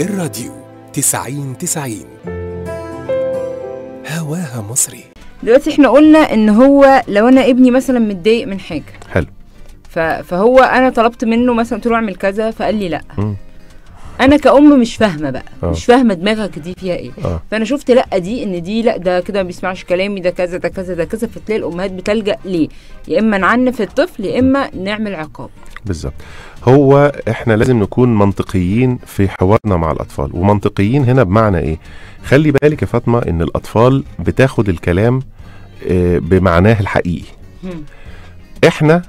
الراديو تسعين تسعين هواها مصري دلوقتي احنا قلنا ان هو لو انا ابني مثلا متضايق من حاجه حلو فهو انا طلبت منه مثلا قلت له اعمل كذا فقال لي لا م. انا كأم مش فاهمه بقى أوه. مش فاهمه دماغك دي فيها ايه أوه. فانا شفت لا دي ان دي لا ده كده ما بيسمعش كلامي ده كذا ده كذا ده كذا فتلاقي الامهات بتلجأ ليه يا اما نعنف الطفل يا اما نعمل عقاب بالظبط هو احنا لازم نكون منطقيين في حوارنا مع الاطفال ومنطقيين هنا بمعنى ايه خلي بالك يا فاطمه ان الاطفال بتاخد الكلام آه، بمعناه الحقيقي احنا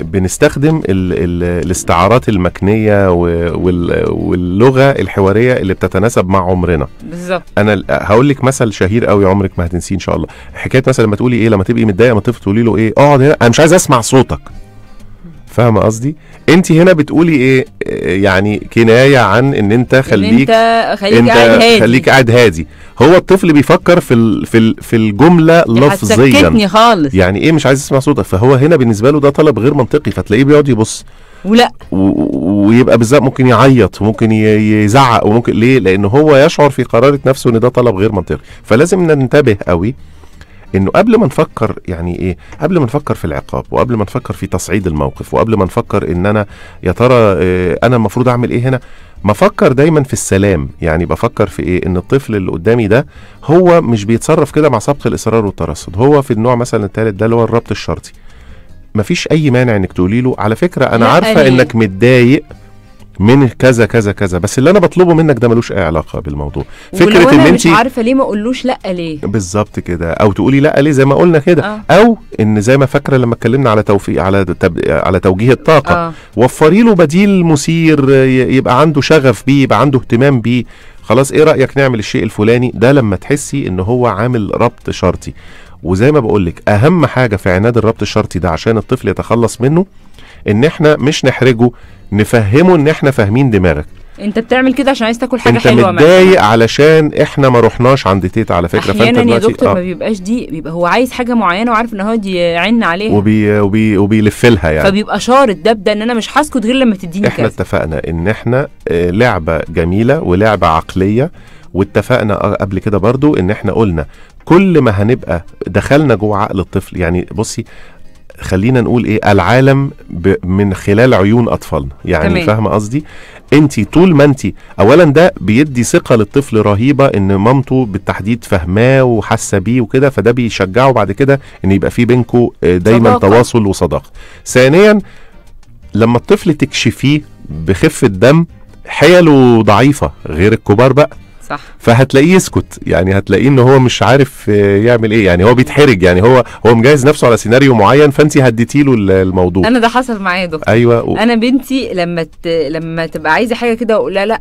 بنستخدم الـ الـ الاستعارات المكنيه واللغه الحواريه اللي بتتناسب مع عمرنا بالظبط انا هقول لك مثل شهير قوي عمرك ما هتنسيه ان شاء الله حكايه مثلا لما تقولي ايه لما تبقي متضايقه ما تفتقولي تقولي له ايه اقعد هنا انا مش عايز اسمع صوتك فاهمه قصدي انت هنا بتقولي ايه آه، يعني كنايه عن ان انت خليك إن انت خليك انت قاعد هادي خليك قاعد هادي هو الطفل بيفكر في ال في ال في الجمله لفظيا خالص يعني ايه مش عايز اسمع صوتك فهو هنا بالنسبه له ده طلب غير منطقي فتلاقيه بيقعد يبص ولا ويبقى بالذات ممكن يعيط وممكن يزعق وممكن ليه لان هو يشعر في قراره نفسه ان ده طلب غير منطقي فلازم ننتبه قوي انه قبل ما نفكر يعني ايه قبل ما نفكر في العقاب وقبل ما نفكر في تصعيد الموقف وقبل ما نفكر ان انا يا ترى إيه انا المفروض اعمل ايه هنا ما افكر دايما في السلام يعني بفكر في ايه ان الطفل اللي قدامي ده هو مش بيتصرف كده مع سبق الاصرار والترصد هو في النوع مثلا الثالث ده اللي هو الربط الشرطي مفيش اي مانع انك تقولي له على فكره انا عارفه انك متضايق من كذا كذا كذا بس اللي انا بطلبه منك ده ملوش اي علاقه بالموضوع فكره ان انت مش عارفه ليه ما اقولوش لا ليه بالظبط كده او تقولي لا ليه زي ما قلنا كده آه. او ان زي ما فاكره لما اتكلمنا على توفيق على تب... على توجيه الطاقه آه. وفري له بديل مثير يبقى عنده شغف بيه يبقى عنده اهتمام بيه خلاص ايه رايك نعمل الشيء الفلاني ده لما تحسي ان هو عامل ربط شرطي وزي ما بقول لك اهم حاجه في عناد الربط الشرطي ده عشان الطفل يتخلص منه ان احنا مش نحرجه نفهمه ان احنا فاهمين دماغك انت بتعمل كده عشان عايز تاكل حاجه انت حلوه انت متضايق علشان احنا ما رحناش عند تيتا على فكره احيانا فانت يا دكتور آه. ما بيبقاش دي بيبقى هو عايز حاجه معينه وعارف ان هو دي عين عليها وبي وبي وبيلف لها يعني فبيبقى شارط ده بدا ان انا مش هسكت غير لما تديني احنا كذا. اتفقنا ان احنا آه، لعبه جميله ولعبه عقليه واتفقنا قبل كده برضو ان احنا قلنا كل ما هنبقى دخلنا جوه عقل الطفل يعني بصي خلينا نقول ايه العالم ب... من خلال عيون اطفالنا يعني فاهمه قصدي انت طول ما انت اولا ده بيدي ثقه للطفل رهيبه ان مامته بالتحديد فاهماه وحاسه بيه وكده فده بيشجعه بعد كده ان يبقى في بينكم آه، دايما صداقة. تواصل وصداقه ثانيا لما الطفل تكشفيه بخفه دم حيله ضعيفه غير الكبار بقى صح فهتلاقيه يسكت يعني هتلاقيه ان هو مش عارف آه، يعمل ايه يعني هو بيتحرج يعني هو هو مجهز نفسه على سيناريو معين فانت هديتي له الموضوع انا ده حصل معايا يا دكتور ايوه و... انا بنتي لما ت... لما تبقى عايزه حاجه كده اقول لها لا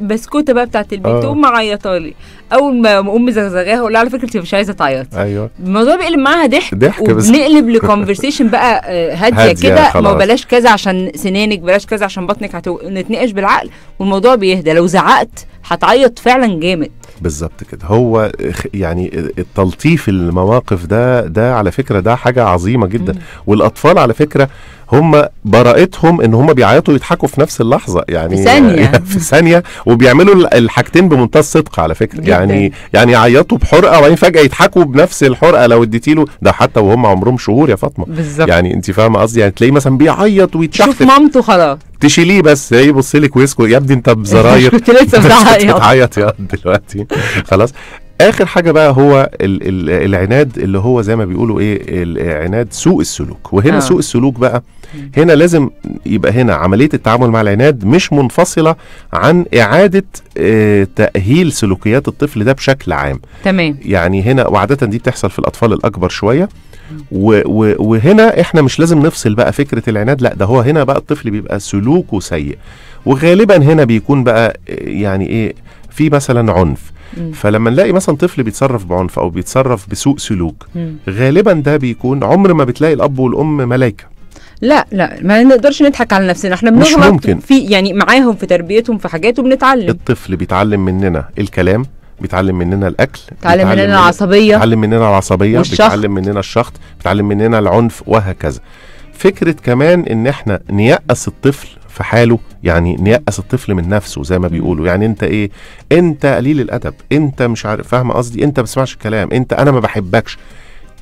بسكوته بقى بتاعت البيت آه. تقوم معيطه لي اول ما ام زغزغاها اقول لها على فكره انت مش عايزه تعيطي ايوه الموضوع بيقلب معاها ضحك ضحك بس ونقلب لكونفرسيشن بقى آه، هاديه, هادية كده ما بلاش كذا عشان سنانك بلاش كذا عشان بطنك هتو... نتناقش بالعقل والموضوع بيهدى لو زعقت هتعيط فعلا جامد بالظبط كده هو يعني التلطيف المواقف ده ده على فكره ده حاجه عظيمه جدا مم. والاطفال على فكره هم براءتهم ان هم بيعيطوا ويضحكوا في نفس اللحظه يعني في ثانيه في ثانيه وبيعملوا الحاجتين بمنتهى الصدق على فكره جداً. يعني يعني يعيطوا بحرقه وبعدين فجاه يضحكوا بنفس الحرقه لو اديتي له ده حتى وهم عمرهم شهور يا فاطمه بالظبط يعني انت فاهمه قصدي يعني تلاقيه مثلا بيعيط ويتشحت شوف مامته خلاص تشيليه بس هي بص لك ويسكو يا ابني انت بزراير كنت لسه بتعيط يا دلوقتي خلاص اخر حاجه بقى هو الـ الـ العناد اللي هو زي ما بيقولوا ايه العناد سوء السلوك وهنا آه. سوء السلوك بقى هنا لازم يبقى هنا عمليه التعامل مع العناد مش منفصله عن اعاده اه تاهيل سلوكيات الطفل ده بشكل عام تمام يعني هنا وعاده دي بتحصل في الاطفال الاكبر شويه وهنا احنا مش لازم نفصل بقى فكره العناد لا ده هو هنا بقى الطفل بيبقى سلوكه سيء وغالبا هنا بيكون بقى يعني ايه في مثلا عنف فلما نلاقي مثلا طفل بيتصرف بعنف او بيتصرف بسوء سلوك غالبا ده بيكون عمر ما بتلاقي الاب والام ملائكه لا لا ما نقدرش نضحك على نفسنا احنا بنغلط في يعني معاهم في تربيتهم في حاجات وبنتعلم الطفل بيتعلم مننا الكلام بيتعلم مننا الاكل بيتعلم مننا العصبيه بيتعلم مننا العصبيه بيتعلم مننا الشخط بيتعلم مننا العنف وهكذا فكره كمان ان احنا نيأس الطفل في حاله يعني نيأس الطفل من نفسه زي ما بيقولوا يعني انت ايه انت قليل الادب انت مش عارف فاهم قصدي انت ما بتسمعش الكلام انت انا ما بحبكش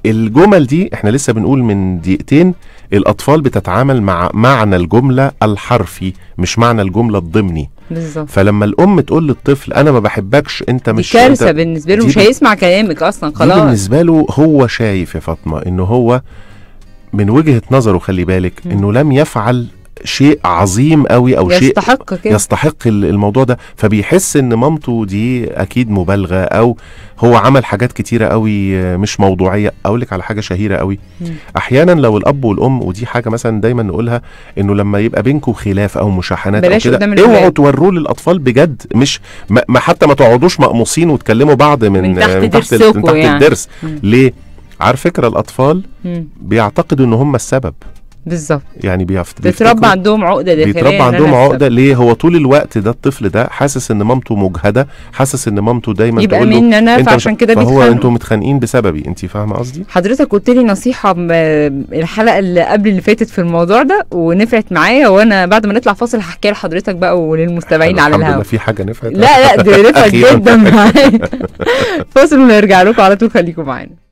الجمل دي احنا لسه بنقول من دقيقتين الاطفال بتتعامل مع معنى الجمله الحرفي مش معنى الجمله الضمني بالظبط فلما الام تقول للطفل انا ما بحبكش انت مش دي كارثه انت... بالنسبه له مش هيسمع كلامك اصلا خلاص بالنسبه له هو شايف يا فاطمه ان هو من وجهه نظره خلي بالك انه لم يفعل شيء عظيم قوي او شيء يستحق كده. يستحق الموضوع ده فبيحس ان مامته دي اكيد مبالغه او هو عمل حاجات كتيره قوي آه، مش موضوعيه اقول لك على حاجه شهيره قوي م. احيانا لو الاب والام ودي حاجه مثلا دايما نقولها انه لما يبقى بينكم خلاف او مشاحنات او كده اوعوا توروه للاطفال بجد مش ما حتى ما تقعدوش مقموصين وتكلموا بعض من, من تحت, من تحت, من تحت يعني. الدرس م. ليه على فكره الاطفال م. بيعتقدوا ان هم السبب بالظبط يعني بيتربى عندهم عقده داخليه بيتربى عندهم عقده ليه هو طول الوقت ده الطفل ده حاسس ان مامته مجهده حاسس ان مامته دايما يبقى مني انا فعشان كده بيتخانق هو انتوا متخانقين بسببي انت فاهمه قصدي حضرتك قلت لي نصيحه الحلقه اللي قبل اللي فاتت في الموضوع ده ونفعت معايا وانا بعد ما نطلع فاصل هحكيها لحضرتك بقى وللمستمعين على الهواء في حاجه نفعت لا لا دي نفعت جدا معايا فاصل ونرجع لكم على طول خليكم معانا